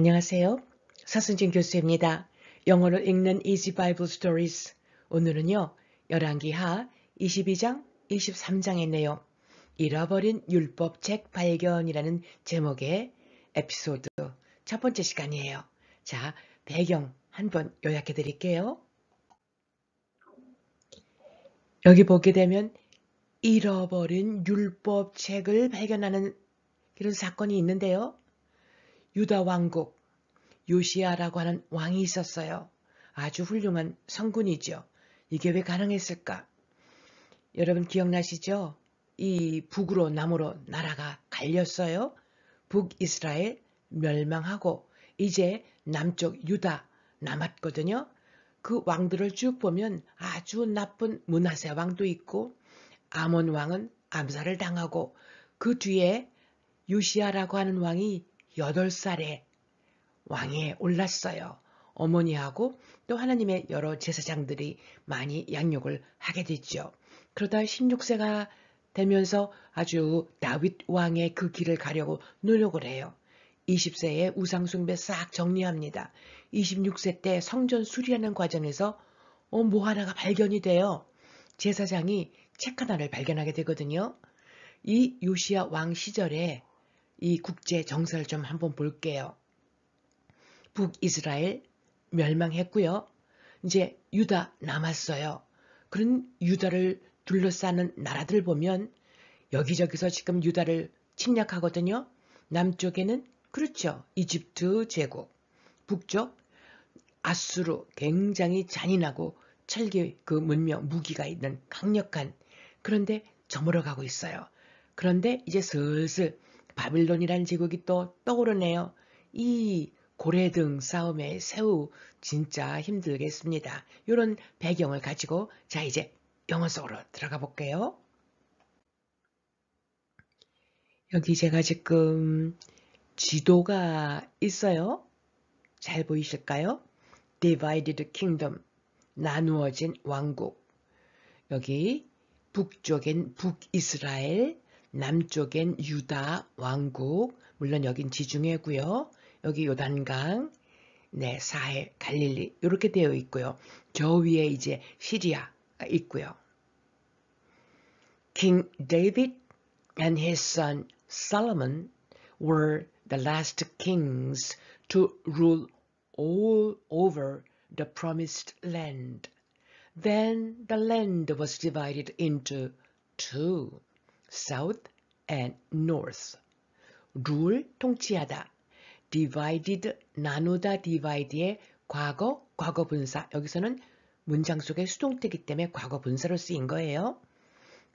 안녕하세요. 사순진 교수입니다. 영어로 읽는 Easy Bible Stories. 오늘은요. 열왕기하 22장, 23장의 내용 잃어버린 율법책 발견이라는 제목의 에피소드 첫 번째 시간이에요. 자, 배경 한번 요약해 드릴게요. 여기 보게 되면 잃어버린 율법책을 발견하는 그런 사건이 있는데요. 유다 왕국 요시아라고 하는 왕이 있었어요. 아주 훌륭한 성군이죠. 이게 왜 가능했을까? 여러분 기억나시죠? 이 북으로 남으로 나라가 갈렸어요. 북이스라엘 멸망하고 이제 남쪽 유다 남았거든요. 그 왕들을 쭉 보면 아주 나쁜 문하세 왕도 있고 아몬 왕은 암살을 당하고 그 뒤에 유시아라고 하는 왕이 8살에 왕에 올랐어요. 어머니하고 또 하나님의 여러 제사장들이 많이 양육을 하게 됐죠. 그러다 16세가 되면서 아주 다윗 왕의 그 길을 가려고 노력을 해요. 20세에 우상숭배 싹 정리합니다. 26세 때 성전 수리하는 과정에서 어, 뭐 하나가 발견이 돼요. 제사장이 책 하나를 발견하게 되거든요. 이요시아왕 시절에 이 국제 정세를 좀 한번 볼게요. 북이스라엘 멸망했고요. 이제 유다 남았어요. 그런 유다를 둘러싸는 나라들 보면 여기저기서 지금 유다를 침략하거든요. 남쪽에는 그렇죠. 이집트 제국, 북쪽 아수르 굉장히 잔인하고 철기 그 문명 무기가 있는 강력한 그런데 저물어 가고 있어요. 그런데 이제 슬슬 바빌론이라는 제국이 또 떠오르네요. 이 고래 등 싸움에 새우 진짜 힘들겠습니다. 이런 배경을 가지고 자 이제 영어 속으로 들어가 볼게요. 여기 제가 지금 지도가 있어요. 잘 보이실까요? Divided Kingdom, 나누어진 왕국. 여기 북쪽엔 북이스라엘, 남쪽엔 유다 왕국, 물론 여긴 지중해고요. 여기 요단강, 네, 사해, 갈릴리 이렇게 되어 있고요. 저 위에 이제 시리아가 있고요. King David and his son Solomon were the last kings to rule all over the promised land. Then the land was divided into two. south and north. rule 통치하다. divided 나누다 divide의 과거 과거 분사 여기서는 문장 속에 수동태기 때문에 과거 분사로 쓰인 거예요.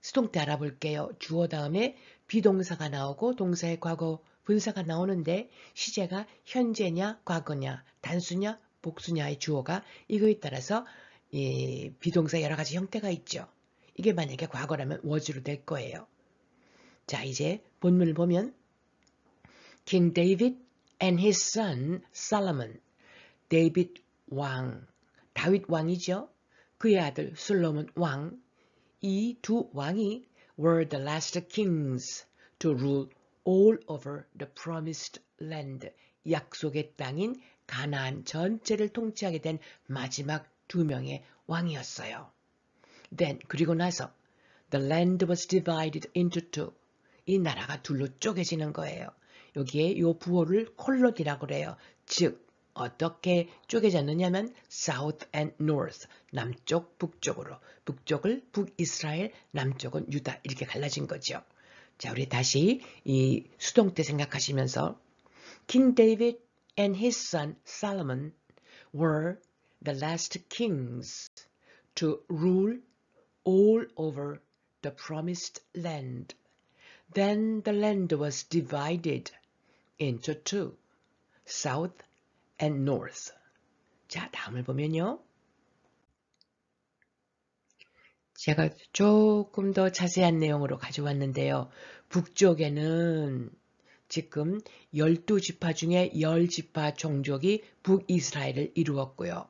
수동태 알아볼게요. 주어 다음에 비동사가 나오고 동사의 과거 분사가 나오는데 시제가 현재냐 과거냐 단수냐 복수냐의 주어가 이거에 따라서 이 비동사 여러 가지 형태가 있죠. 이게 만약에 과거라면 워즈로 될 거예요. 자 이제 본문을 보면 King David and his son Solomon 데이빗 왕 다윗 왕이죠. 그의 아들 솔로몬 왕이 두 왕이 were the last kings to rule all over the promised land 약속의 땅인 가나안 전체를 통치하게 된 마지막 두 명의 왕이었어요. Then 그리고 나서 the land was divided into two 이 나라가 둘로 쪼개지는 거예요. 여기에 요 부호를 콜록이라고 그래요. 즉 어떻게 쪼개졌느냐면 South and North, 남쪽, 북쪽으로. 북쪽을 북이스라엘, 남쪽은 유다 이렇게 갈라진 거죠. 자, 우리 다시 이 수동 때 생각하시면서 King David and his son Solomon were the last kings to rule all over the promised land. Then the land was divided into two, south and north. 자, 다음을 보면요. 제가 조금 더 자세한 내용으로 가져왔는데요. 북쪽에는 지금 12지파 중에 10지파 종족이 북이스라엘을 이루었고요.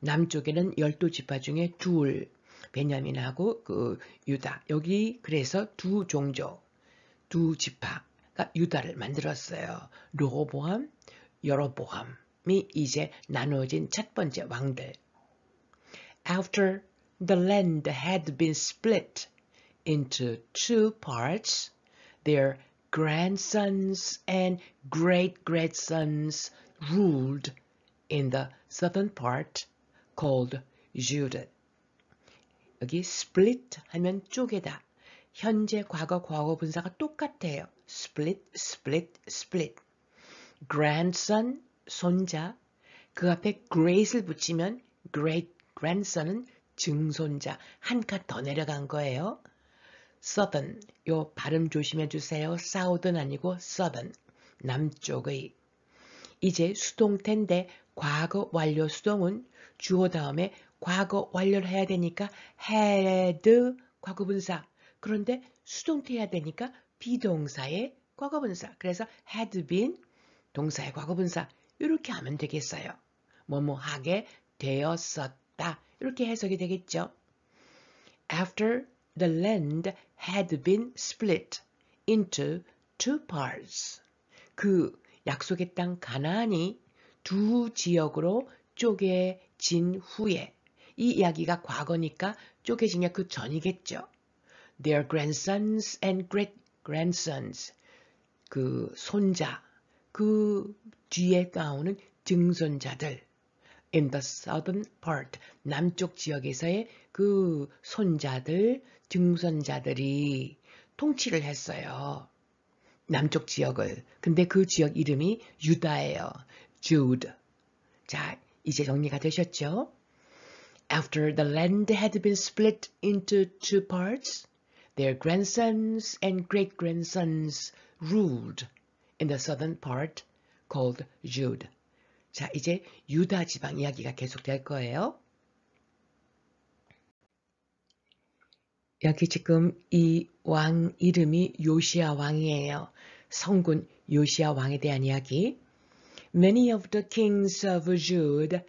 남쪽에는 12지파 중에 둘, 베냐민하고 그 유다. 여기 그래서 두 종족. 두 지파가 유다를 만들었어요. 로보암, 여로보함이 이제 나눠진 첫 번째 왕들. After the land had been split into two parts, their grandsons and great-grandsons ruled in the southern part called Judah. 여기 split 하면 쪼개다. 현재, 과거, 과거 분사가 똑같아요. split, split, split. grandson, 손자. 그 앞에 great을 붙이면 great grandson은 증손자. 한 칸 더 내려간 거예요. southern, 요 발음 조심해 주세요. southern 아니고 southern, 남쪽의. 이제 수동태인데 과거 완료 수동은 주어 다음에 과거 완료를 해야 되니까 had 과거분사 그런데 수동태야 되니까 비동사의 과거분사. 그래서 had been 동사의 과거분사. 이렇게 하면 되겠어요. 뭐뭐 하게 되었었다. 이렇게 해석이 되겠죠. After the land had been split into two parts. 그 약속의 땅가나이두 지역으로 쪼개진 후에 이 이야기가 과거니까 쪼개지냐 그 전이겠죠. their grandsons and great grandsons. 그 손자, 그 뒤에 나오는 증손자들. in the southern part, 남쪽 지역에서의 그 손자들, 증손자들이 통치를 했어요. 남쪽 지역을. 근데 그 지역 이름이 유다예요. Jude. 자, 이제 정리가 되셨죠? After the land had been split into two parts, Their grandsons and great-grandsons ruled in the southern part called Jude. 자, 이제 유다 지방 이야기가 계속될 거예요. 여기 지금 이 왕 이름이 요시아 왕이에요. 성군 요시아 왕에 대한 이야기. Many of the kings of Jude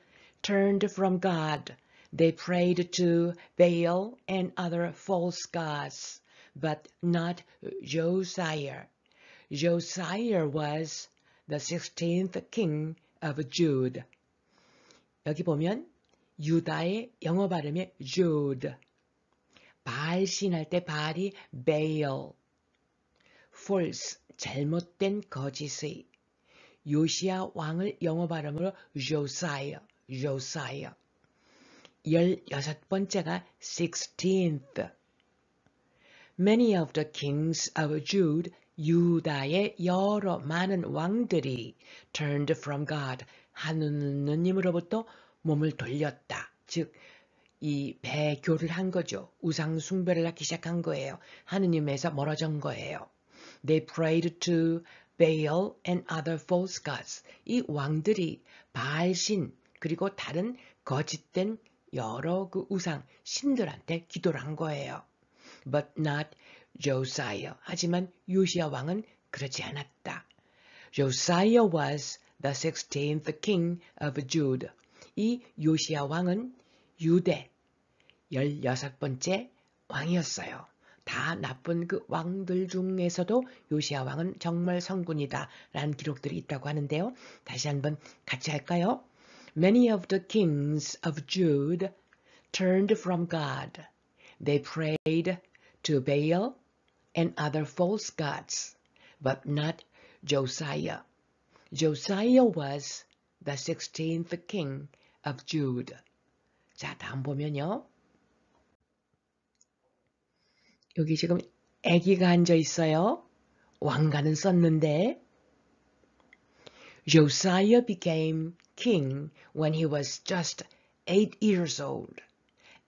turned from God they prayed to Baal and other false gods, but not Josiah. Josiah was the 16th king of Jude. 여기 보면 유다의 영어 발음이 Jude. 바알 신할 때 발이 Baal. false, 잘못된 거짓의. 요시아 왕을 영어 발음으로 Josiah, Josiah. 열여섯 번째가 1 6 t h Many of the kings of Jude, 유다의 여러 많은 왕들이 turned from God, 하느님으로부터 몸을 돌렸다. 즉, 이 배교를 한 거죠. 우상 숭배를 하기 시작한 거예요. 하느님에서 멀어진 거예요. They prayed to Baal and other false gods. 이 왕들이 바알신 그리고 다른 거짓된 여러 그 우상 신들한테 기도를 한 거예요. But not Josiah. 하지만 요시야 왕은 그렇지 않았다. Josiah was the 16th king of Jude. 이 요시야 왕은 유대 16번째 왕이었어요. 다 나쁜 그 왕들 중에서도 요시야 왕은 정말 성군이다 라는 기록들이 있다고 하는데요. 다시 한번 같이 할까요? Many of the kings of Jude turned from God. They prayed to Baal and other false gods, but not Josiah. Josiah was the 16th king of Jude. 자, 다음 보면요. 여기 지금 아기가 앉아 있어요. 왕관은 썼는데 Josiah became king when he was just eight years old.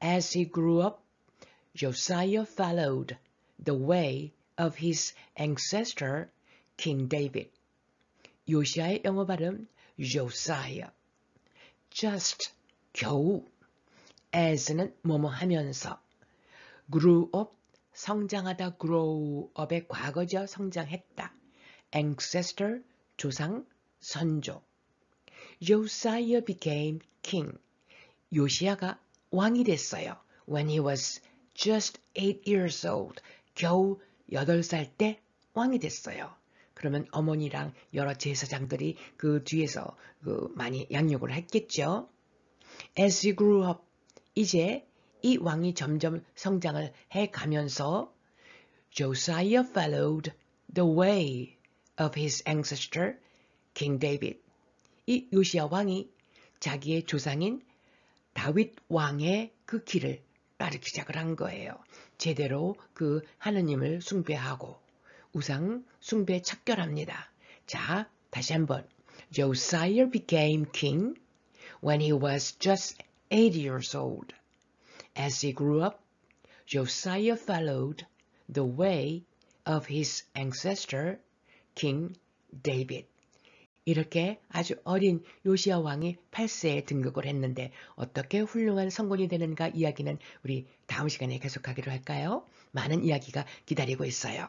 As he grew up, Josiah followed the way of his ancestor, King David. 요시아의 영어 발음 Josiah. Just 겨우 as는 뭐뭐 하면서 grew up 성장하다 grow up의 과거죠 성장했다. ancestor 조상 선조 Josiah became king. 요시야가 왕이 됐어요. When he was just eight years old. 겨우 8살 때 왕이 됐어요. 그러면 어머니랑 여러 제사장들이 그 뒤에서 그 많이 양육을 했겠죠. As he grew up, 이제 이 왕이 점점 성장을 해가면서 Josiah followed the way of his ancestor King David. 이 요시야 왕이 자기의 조상인 다윗 왕의 그 길을 따르기 시작을 한 거예요. 제대로 그 하느님을 숭배하고 우상 숭배 착결합니다. 자, 다시 한번. Josiah became king when he was just 8 0 years old. As he grew up, Josiah followed the way of his ancestor, King David. 이렇게 아주 어린 요시아 왕이 8세에 등극을 했는데 어떻게 훌륭한 성공이 되는가 이야기는 우리 다음 시간에 계속하기로 할까요? 많은 이야기가 기다리고 있어요.